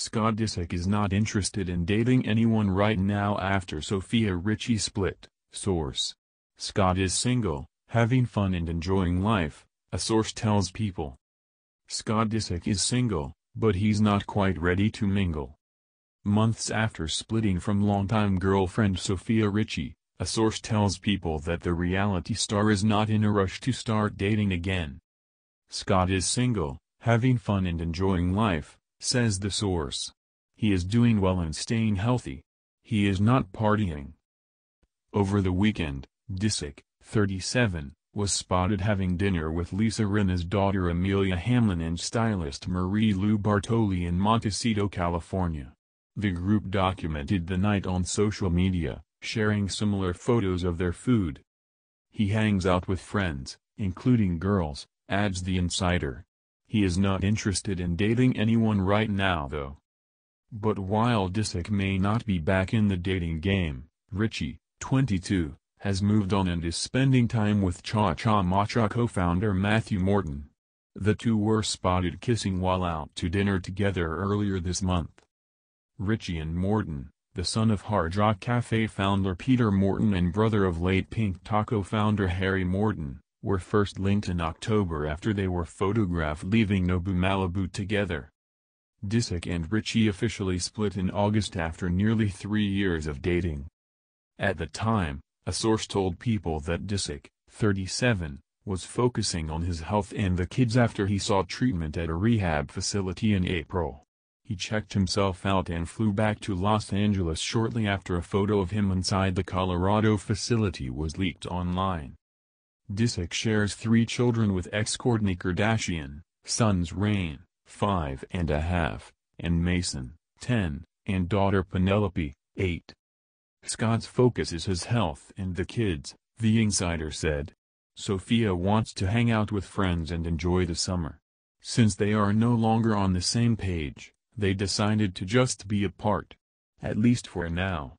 Scott Disick is not interested in dating anyone right now after Sophia Richie split, source. Scott is single, having fun and enjoying life, a source tells people. Scott Disick is single, but he's not quite ready to mingle. Months after splitting from longtime girlfriend Sophia Richie, a source tells people that the reality star is not in a rush to start dating again. Scott is single, having fun and enjoying life, says the source. He is doing well and staying healthy. He is not partying. Over the weekend, Disick, 37, was spotted having dinner with Lisa Rinna's daughter Amelia Hamlin and stylist Marie Lou Bartoli in Montecito, California. The group documented the night on social media, sharing similar photos of their food. He hangs out with friends, including girls, adds the insider. He is not interested in dating anyone right now though. But while Disick may not be back in the dating game, Richie, 22, has moved on and is spending time with Cha Cha Macha co-founder Matthew Morton. The two were spotted kissing while out to dinner together earlier this month. Richie and Morton, the son of Hard Rock Cafe founder Peter Morton and brother of late Pink Taco founder Harry Morton, were first linked in October after they were photographed leaving Nobu Malibu together. Disick and Richie officially split in August after nearly three years of dating. At the time, a source told People that Disick, 37, was focusing on his health and the kids after he sought treatment at a rehab facility in April. He checked himself out and flew back to Los Angeles shortly after a photo of him inside the Colorado facility was leaked online. Disick shares three children with ex courtney Kardashian, sons Rain, five and a half, and Mason, 10, and daughter Penelope, 8. Scott's focus is his health and the kids, the insider said. Sophia wants to hang out with friends and enjoy the summer. Since they are no longer on the same page, they decided to just be apart. At least for now.